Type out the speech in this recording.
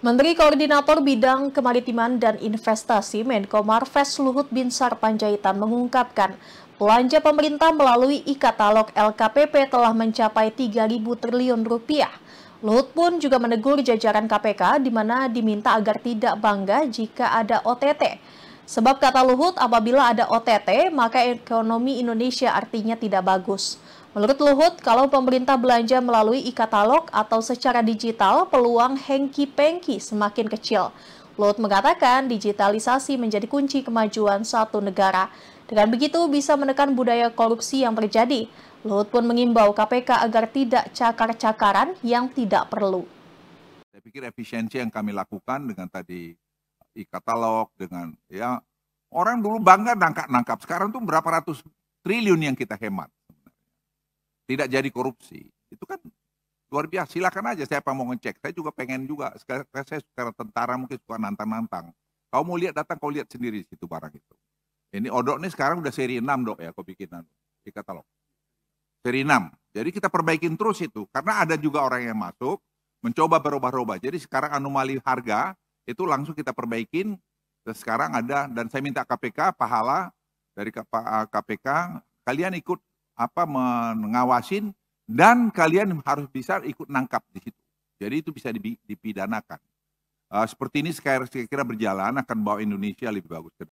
Menteri Koordinator Bidang Kemaritiman dan Investasi Menko Marves Luhut Binsar Panjaitan mengungkapkan belanja pemerintah melalui e-katalog LKPP telah mencapai 3.000 triliun rupiah. Luhut pun juga menegur jajaran KPK di mana diminta agar tidak bangga jika ada OTT. Sebab kata Luhut apabila ada OTT maka ekonomi Indonesia artinya tidak bagus. Menurut Luhut, kalau pemerintah belanja melalui e-katalog atau secara digital, peluang hengki-pengki semakin kecil. Luhut mengatakan digitalisasi menjadi kunci kemajuan satu negara. Dengan begitu bisa menekan budaya korupsi yang terjadi. Luhut pun mengimbau KPK agar tidak cakar-cakaran yang tidak perlu. Saya pikir efisiensi yang kami lakukan dengan tadi e-katalog, dengan ya orang dulu bangga nangkap-nangkap. Sekarang tuh berapa ratus triliun yang kita hemat tidak jadi korupsi. Itu kan luar biasa. Silakan aja siapa mau ngecek. Saya juga pengen juga. Sekarang saya sekarang tentara mungkin suka nantang-nantang. Kau mau lihat datang kau lihat sendiri situ barang itu. Ini odok nih sekarang udah seri 6 dok ya kau bikinan di katalog. Seri 6. Jadi kita perbaikin terus itu. Karena ada juga orang yang masuk, mencoba berubah-ubah. Jadi sekarang anomali harga itu langsung kita perbaikin. Dan sekarang ada, dan saya minta KPK, pahala dari KPK, kalian ikut apa mengawasin dan kalian harus bisa ikut nangkap di situ. Jadi itu bisa dipidanakan. Uh, seperti ini saya kira berjalan akan bawa Indonesia lebih bagus ke